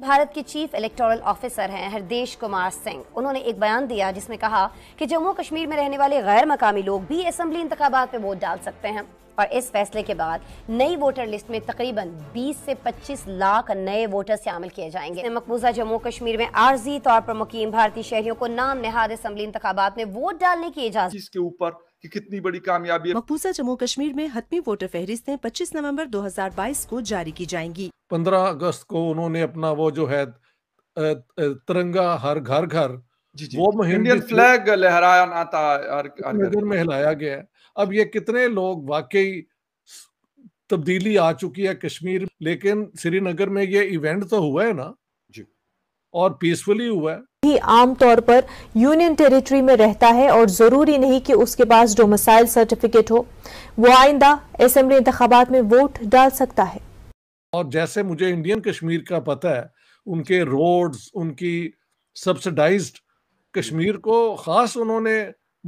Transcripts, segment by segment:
भारत के chief electoral officer हैं हरदेश कुमार सिंह उन्होंने एक बयान दिया जिसमें कहा कि जम्मू कश्मीर में रहने वाले गैर मकामी लोग भी असम्बली इंतबात में वोट डाल सकते हैं और इस फैसले के बाद नई वोटर लिस्ट में तकरीबन 20 से 25 लाख नए वोटर शामिल किए जाएंगे मकबूजा जम्मू कश्मीर में आर्जी तौर पर मुकीम भारतीय शहरियों को नाम नहाद असम्बली इंतबात में वोट डालने की इजाजत इसके ऊपर कि कितनी बड़ी कामयाबी है मकबूजा जम्मू कश्मीर में हतमी वोटर फहरिस्तें 25 नवंबर 2022 को जारी की जाएंगी 15 अगस्त को उन्होंने अपना वो जो है तिरंगा हर घर घर जी जी वो इंडियन फ्लैग लहराया था नजर में हिलाया गया है अब ये कितने लोग वाकई तब्दीली आ चुकी है कश्मीर लेकिन श्रीनगर में ये इवेंट तो हुआ है ना जी और पीसफुली हुआ है ही आमतौर पर यूनियन टेरिटरी में रहता है और ज़रूरी नहीं कि उसके पास डोमिसाइल सर्टिफिकेट हो वो आइंदा असेंबली इंतबात में वोट डाल सकता है और जैसे मुझे इंडियन कश्मीर का पता है उनके रोड्स उनकी सब्सिडाइज्ड कश्मीर को खास उन्होंने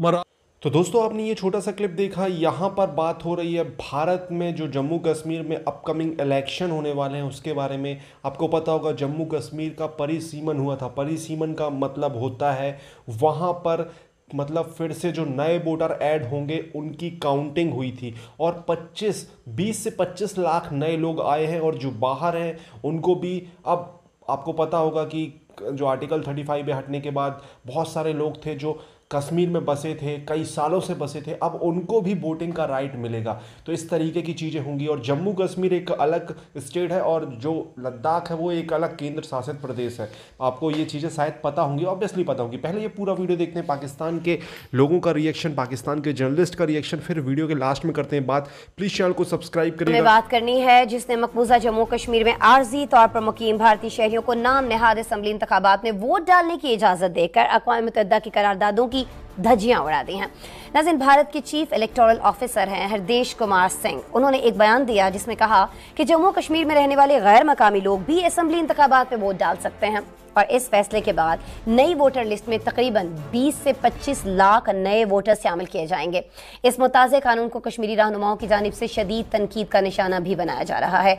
मरा तो दोस्तों आपने ये छोटा सा क्लिप देखा यहाँ पर बात हो रही है भारत में जो जम्मू कश्मीर में अपकमिंग इलेक्शन होने वाले हैं उसके बारे में आपको पता होगा जम्मू कश्मीर का परिसीमन हुआ था परिसीमन का मतलब होता है वहाँ पर मतलब फिर से जो नए वोटर ऐड होंगे उनकी काउंटिंग हुई थी और 25 20 से 25 लाख नए लोग आए हैं और जो बाहर हैं उनको भी अब आपको पता होगा कि जो आर्टिकल 35 फाइव हटने के बाद बहुत सारे लोग थे जो कश्मीर में बसे थे कई सालों से बसे थे अब उनको भी वोटिंग का राइट मिलेगा तो इस तरीके की चीज़ें होंगी और जम्मू कश्मीर एक अलग स्टेट है और जो लद्दाख है वो एक अलग केंद्र शासित प्रदेश है आपको ये चीज़ें शायद पता होंगी ऑब्वियसली पता होंगी पहले ये पूरा वीडियो देखते हैं पाकिस्तान के लोगों का रिएक्शन पाकिस्तान के जर्नलिस्ट का रिएक्शन फिर वीडियो के लास्ट में करते हैं बात प्लीज़ चैनल को सब्सक्राइब करें बात करनी है जिसने मकबूजा जम्मू कश्मीर में आर्जी तौर पर मुकीम भारतीय शहरियों को नाम नहाद असम्बली इंतबात में वोट डालने की इजाज़त देकर अकवा मुतदा की करारदादों की धज्जियां उड़ा दी हैं नाजिन भारत के चीफ इलेक्टोरल ऑफिसर हैं हरदेश कुमार सिंह उन्होंने एक बयान दिया जिसमें कहा कि जम्मू कश्मीर में रहने वाले गैर मकामी लोग भी असम्बली इंतबात में वोट डाल सकते हैं और इस फैसले के बाद नई वोटर लिस्ट में तकरीबन 20 से 25 लाख नए वोटर शामिल किए जाएंगे इस मुताजे कानून को कश्मीरी रहनुमाओं की जानब से शदीद तनकीद का निशाना भी बनाया जा रहा है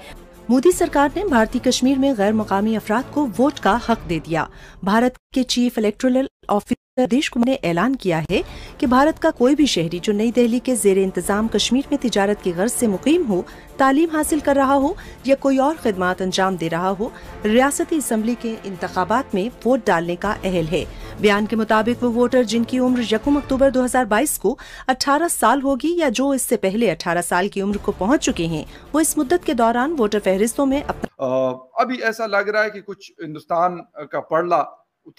मोदी सरकार ने भारतीय कश्मीर में गैर मुकामी अफराद को वोट का हक दे दिया भारत के chief electoral office Harish Kumar ने ऐलान किया है कि भारत का कोई भी शहरी जो नई दिल्ली के जेर इंतजाम कश्मीर में तिजारत की गर्ज से मुकीम हो तालीम हासिल कर रहा हो या कोई और खदमात अंजाम दे रहा हो रियासती असम्बली के इंतबात में वोट डालने का अहल है बयान के मुताबिक वो वोटर जिनकी उम्र यकम अक्टूबर 2022 को 18 साल होगी या जो इससे पहले 18 साल की उम्र को पहुंच चुके हैं वो इस मुद्दत के दौरान वोटर फहरिस्तों में अपना अभी ऐसा लग रहा है कि कुछ हिंदुस्तान का पड़ला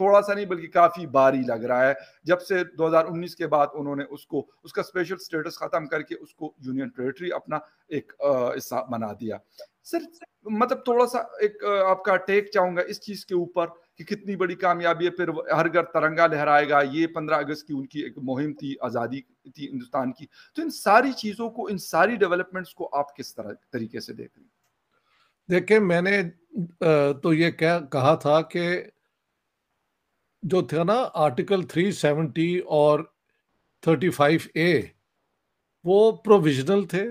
थोड़ा सा नहीं बल्कि काफ़ी भारी लग रहा है जब से 2019 के बाद उन्होंने उसको उसका स्पेशल स्टेटस ख़त्म करके उसको यूनियन टेरिटरी अपना एक हिस्सा बना दिया सर मतलब थोड़ा सा एक आपका टेक चाहूंगा इस चीज़ के ऊपर कि कितनी बड़ी कामयाबी है फिर हर घर तरंगा लहराएगा ये पंद्रह अगस्त की उनकी एक मुहिम थी आज़ादी थी हिंदुस्तान की तो इन सारी चीज़ों को इन सारी डेवलपमेंट्स को आप किस तरह तरीके से देख रहे हैं देखिये मैंने तो ये कह कहा था कि जो था ना आर्टिकल 370 और 35 ए वो प्रोविजनल थे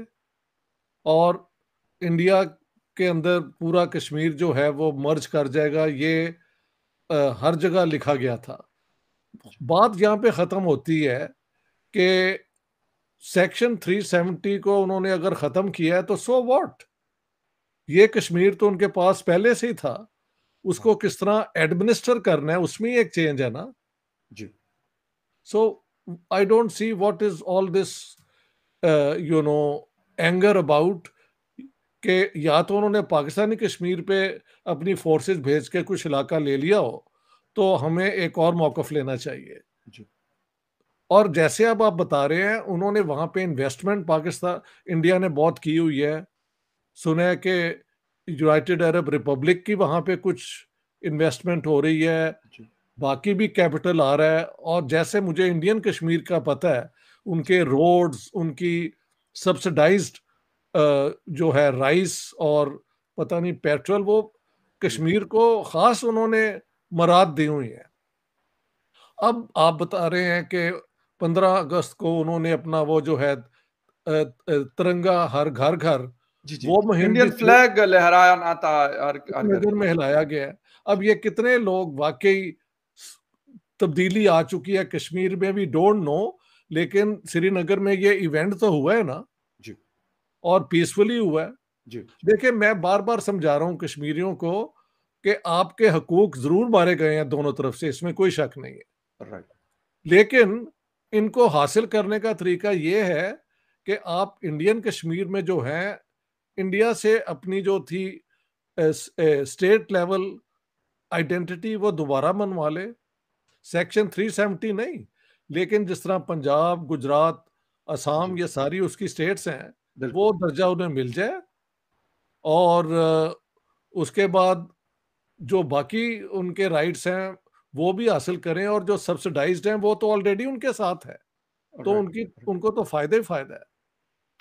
और इंडिया के अंदर पूरा कश्मीर जो है वो मर्ज कर जाएगा ये आ, हर जगह लिखा गया था बात यहाँ पे ख़त्म होती है कि सेक्शन 370 को उन्होंने अगर ख़त्म किया है तो सो so वॉट ये कश्मीर तो उनके पास पहले से ही था उसको हाँ। किस तरह एडमिनिस्टर करना है उसमें एक चेंज है ना जी so I don't see what is all this you know anger about कि या तो उन्होंने पाकिस्तानी कश्मीर पे अपनी फोर्सेस भेज के कुछ इलाका ले लिया हो तो हमें एक और मौकफ लेना चाहिए जी और जैसे अब आप बता रहे हैं उन्होंने वहाँ पे इन्वेस्टमेंट पाकिस्तान इंडिया ने बहुत की हुई है सुना है कि यूनाइटेड अरब रिपब्लिक की वहाँ पे कुछ इन्वेस्टमेंट हो रही है बाकी भी कैपिटल आ रहा है और जैसे मुझे इंडियन कश्मीर का पता है उनके रोड्स उनकी सब्सिडाइज्ड जो है राइस और पता नहीं पेट्रोल वो कश्मीर को खास उन्होंने मराद दी हुई है अब आप बता रहे हैं कि 15 अगस्त को उन्होंने अपना वो जो है तिरंगा हर घर घर जी जी वो मुहिम इंडियन फ्लैग लहराया था में हिलाया गया अब ये कितने लोग वाकई तब्दीली आ चुकी है कश्मीर में भी डोंट नो लेकिन श्रीनगर में ये इवेंट तो हुआ है ना जी और पीसफुली हुआ है जी देखिए मैं बार बार समझा रहा हूँ कश्मीरियों को कि आपके हकूक जरूर मारे गए हैं दोनों तरफ से इसमें कोई शक नहीं है राइट लेकिन इनको हासिल करने का तरीका ये है कि आप इंडियन कश्मीर में जो है इंडिया से अपनी जो थी स्टेट लेवल आइडेंटिटी वो दोबारा मनवा ले सेक्शन 370 नहीं लेकिन जिस तरह पंजाब गुजरात असम ये सारी उसकी स्टेट्स हैं वो दर्जा उन्हें मिल जाए और उसके बाद जो बाकी उनके राइट्स हैं वो भी हासिल करें और जो सब्सिडाइज्ड हैं वो तो ऑलरेडी उनके साथ है तो उनकी उनको तो फायदा ही फायदा है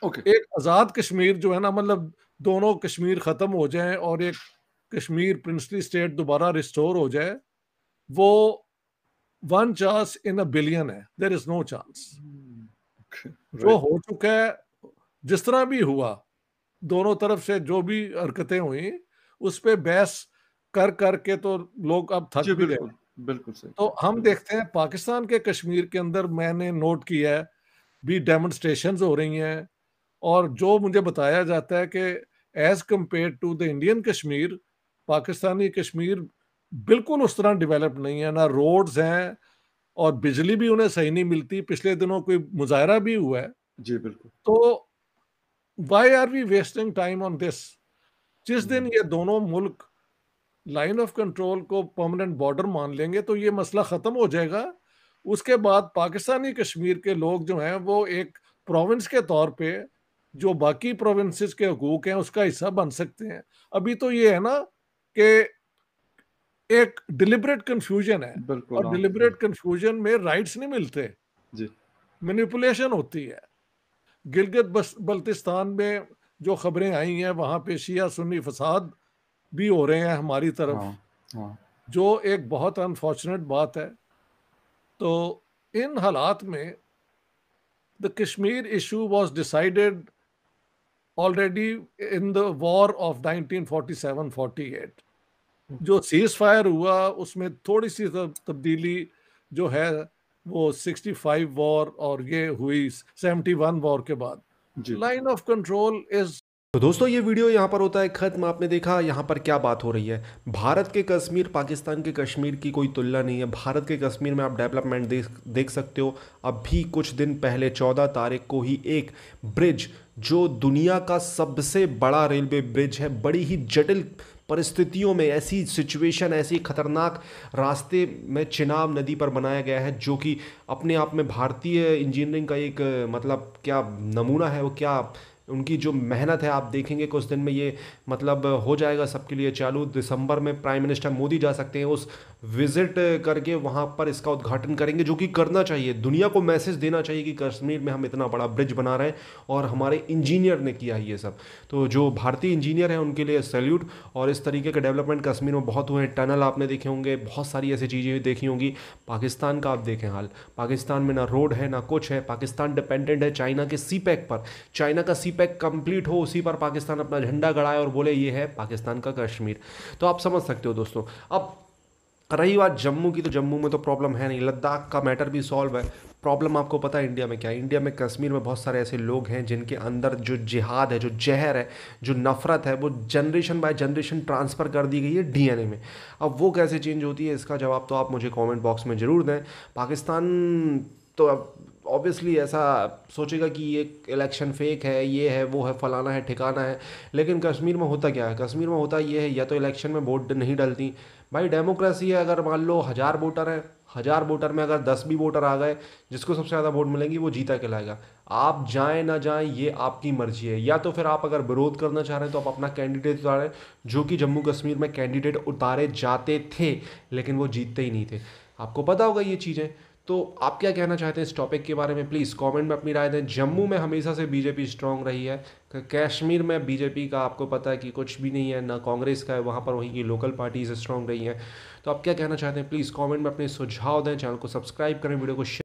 okay. एक आजाद कश्मीर जो है ना मतलब दोनों कश्मीर खत्म हो जाए और एक कश्मीर प्रिंसली स्टेट दोबारा रिस्टोर हो जाए वो one chance in a billion है देर इज नो चांस जो हो चुका है जिस तरह भी हुआ दोनों तरफ से जो भी हरकतें हुई उस पर बहस कर करके तो लोग अब थक भी गए बिल्कुल सही तो हम देखते हैं पाकिस्तान के कश्मीर के अंदर मैंने नोट किया है भी डेमोन्स्ट्रेशन हो रही हैं और जो मुझे बताया जाता है कि as compared to the Indian Kashmir Pakistani Kashmir बिल्कुल उस तरह डेवलप नहीं है ना रोड्स हैं और बिजली भी उन्हें सही नहीं मिलती पिछले दिनों कोई मुजाहरा भी हुआ है जी बिल्कुल तो why are we wasting time on this जिस हम्म। दिन ये दोनों मुल्क लाइन ऑफ कंट्रोल को परमानेंट बॉर्डर मान लेंगे तो ये मसला ख़त्म हो जाएगा उसके बाद पाकिस्तानी कश्मीर के लोग जो हैं वो एक प्रोविंस के तौर पर जो बाकी प्रोविंसेस के हकूक हैं उसका हिस्सा बन सकते हैं अभी तो ये है ना कि एक डिलिबरेट कंफ्यूजन है और डिलिबरेट हाँ, कंफ्यूजन में राइट्स नहीं मिलते मैनिपुलेशन होती है गिलगित बल्तिस्तान में जो खबरें आई हैं वहां पे शिया सुन्नी फसाद भी हो रहे हैं हमारी तरफ हाँ, हाँ. जो एक बहुत अनफॉर्चुनेट बात है तो इन हालात में the Kashmir issue was decided already in the war of 1947-48 जो सीज फायर हुआ उसमें थोड़ी सी तब्दीली जो है वो 65 वॉर और ये हुई 71 वॉर के बाद लाइन ऑफ कंट्रोल इज तो दोस्तों ये वीडियो यहाँ पर होता है खत्म आपने देखा यहाँ पर क्या बात हो रही है भारत के कश्मीर पाकिस्तान के कश्मीर की कोई तुलना नहीं है भारत के कश्मीर में आप डेवलपमेंट देख देख सकते हो अभी कुछ दिन पहले चौदह तारीख को ही एक ब्रिज जो दुनिया का सबसे बड़ा रेलवे ब्रिज है बड़ी ही जटिल परिस्थितियों में ऐसी सिचुएशन ऐसी खतरनाक रास्ते में चिनाब नदी पर बनाया गया है जो कि अपने आप में भारतीय इंजीनियरिंग का एक मतलब क्या नमूना है वो क्या उनकी जो मेहनत है आप देखेंगे कुछ दिन में ये मतलब हो जाएगा सबके लिए चालू दिसंबर में प्राइम मिनिस्टर मोदी जा सकते हैं उस विजिट करके वहाँ पर इसका उद्घाटन करेंगे जो कि करना चाहिए दुनिया को मैसेज देना चाहिए कि कश्मीर में हम इतना बड़ा ब्रिज बना रहे हैं और हमारे इंजीनियर ने किया ये सब तो जो भारतीय इंजीनियर हैं उनके लिए सैल्यूट और इस तरीके के डेवलपमेंट कश्मीर में बहुत हुए हैं टनल आपने देखे होंगे बहुत सारी ऐसी चीज़ें देखी होंगी पाकिस्तान का आप देखें हाल पाकिस्तान में ना रोड है ना कुछ है पाकिस्तान डिपेंडेंट है चाइना के सी पर चाइना का सी कंप्लीट हो उसी पर पाकिस्तान अपना झंडा गड़ाए और बोले ये है पाकिस्तान का कश्मीर तो आप समझ सकते हो दोस्तों अब रही बात जम्मू की तो जम्मू में तो प्रॉब्लम है नहीं लद्दाख का मैटर भी सॉल्व है प्रॉब्लम आपको पता है इंडिया में क्या है इंडिया में कश्मीर में बहुत सारे ऐसे लोग हैं जिनके अंदर जो जिहाद है जो जहर है जो नफ़रत है वो जनरेशन बाय जनरेशन ट्रांसफ़र कर दी गई है डीएनए में अब वो कैसे चेंज होती है इसका जवाब तो आप मुझे कमेंट बॉक्स में ज़रूर दें पाकिस्तान तो अब ऑब्वियसली ऐसा सोचेगा कि ये इलेक्शन फेक है ये है वो है फलाना है ठिकाना है लेकिन कश्मीर में होता क्या है कश्मीर में होता ये है या तो इलेक्शन में वोट नहीं डलती भाई डेमोक्रेसी है अगर मान लो हज़ार वोटर हैं हज़ार वोटर में अगर दस भी वोटर आ गए जिसको सबसे ज़्यादा वोट मिलेंगी वो जीता कहलाएगा आप जाएँ ना जाएँ ये आपकी मर्जी है या तो फिर आप अगर विरोध करना चाह रहे हैं तो आप अपना कैंडिडेट उतारें जो कि जम्मू कश्मीर में कैंडिडेट उतारे जाते थे लेकिन वो जीतते ही नहीं थे आपको पता होगा ये चीज़ें तो आप क्या कहना चाहते हैं इस टॉपिक के बारे में प्लीज़ कमेंट में अपनी राय दें जम्मू में हमेशा से बीजेपी स्ट्रांग रही है कश्मीर में बीजेपी का आपको पता है कि कुछ भी नहीं है ना कांग्रेस का है वहाँ पर वहीं की लोकल पार्टीज स्ट्रांग रही हैं तो आप क्या कहना चाहते हैं प्लीज़ कॉमेंट में अपने सुझाव दें चैनल को सब्सक्राइब करें वीडियो को